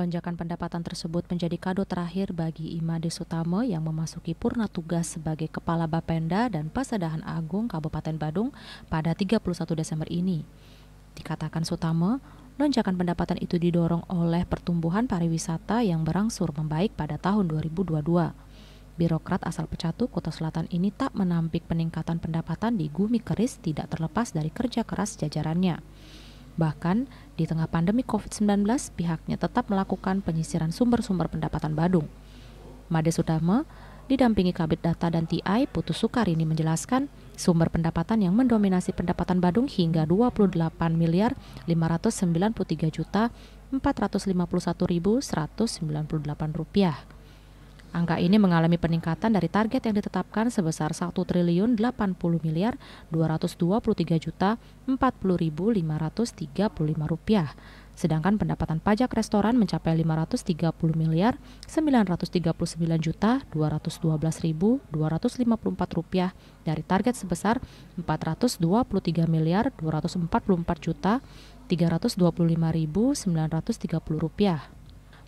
Lonjakan pendapatan tersebut menjadi kado terakhir bagi Imade Sutama yang memasuki purna tugas sebagai Kepala Bapenda dan Pasadahan Agung Kabupaten Badung pada 31 Desember ini. Dikatakan Sutama, lonjakan pendapatan itu didorong oleh pertumbuhan pariwisata yang berangsur membaik pada tahun 2022 birokrat asal Pecatu, Kota Selatan ini tak menampik peningkatan pendapatan di Gumi Keris tidak terlepas dari kerja keras jajarannya. Bahkan, di tengah pandemi COVID-19, pihaknya tetap melakukan penyisiran sumber-sumber pendapatan Badung. Made Sudama, didampingi Kabit Data dan TI Putus Sukar ini menjelaskan, sumber pendapatan yang mendominasi pendapatan Badung hingga 28 miliar 593 juta 451.198 rupiah. Angka ini mengalami peningkatan dari target yang ditetapkan sebesar 1 triliun 80 miliar 223 juta 40.535 rupiah. Sedangkan pendapatan pajak restoran mencapai 530 miliar 939 juta 212.254 rupiah dari target sebesar 423 miliar 244 juta 325.930 rupiah.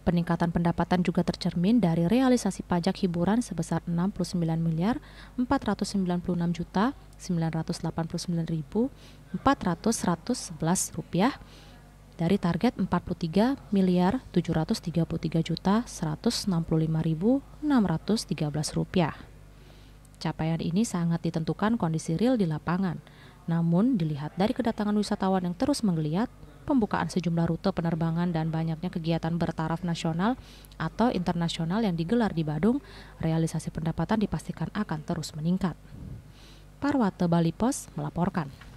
Peningkatan pendapatan juga tercermin dari realisasi pajak hiburan sebesar 69 miliar rupiah dari target 43 miliar 733 juta 165.613 rupiah. Capaian ini sangat ditentukan kondisi real di lapangan. Namun, dilihat dari kedatangan wisatawan yang terus menggeliat, pembukaan sejumlah rute penerbangan dan banyaknya kegiatan bertaraf nasional atau internasional yang digelar di Badung, realisasi pendapatan dipastikan akan terus meningkat. Parwate Bali Pos melaporkan.